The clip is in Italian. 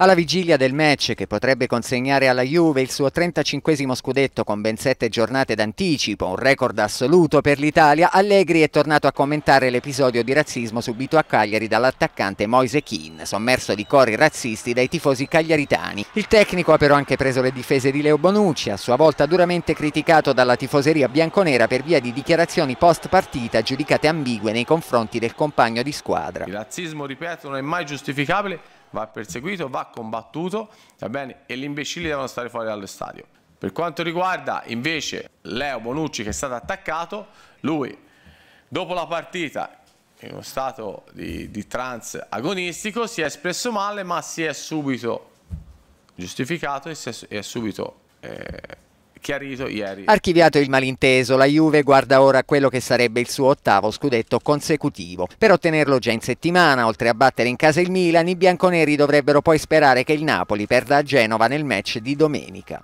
Alla vigilia del match che potrebbe consegnare alla Juve il suo 35 scudetto con ben sette giornate d'anticipo, un record assoluto per l'Italia, Allegri è tornato a commentare l'episodio di razzismo subito a Cagliari dall'attaccante Moise Keane, sommerso di cori razzisti dai tifosi cagliaritani. Il tecnico ha però anche preso le difese di Leo Bonucci, a sua volta duramente criticato dalla tifoseria bianconera per via di dichiarazioni post partita giudicate ambigue nei confronti del compagno di squadra. Il razzismo, ripeto, non è mai giustificabile, va perseguito, va combattuto, va bene? E gli imbecilli devono stare fuori dallo stadio. Per quanto riguarda invece Leo Bonucci che è stato attaccato, lui dopo la partita in uno stato di, di trance agonistico si è espresso male ma si è subito giustificato e si è, è subito eh, chiarito ieri. Archiviato il malinteso, la Juve guarda ora quello che sarebbe il suo ottavo scudetto consecutivo. Per ottenerlo già in settimana, oltre a battere in casa il Milan, i bianconeri dovrebbero poi sperare che il Napoli perda a Genova nel match di domenica.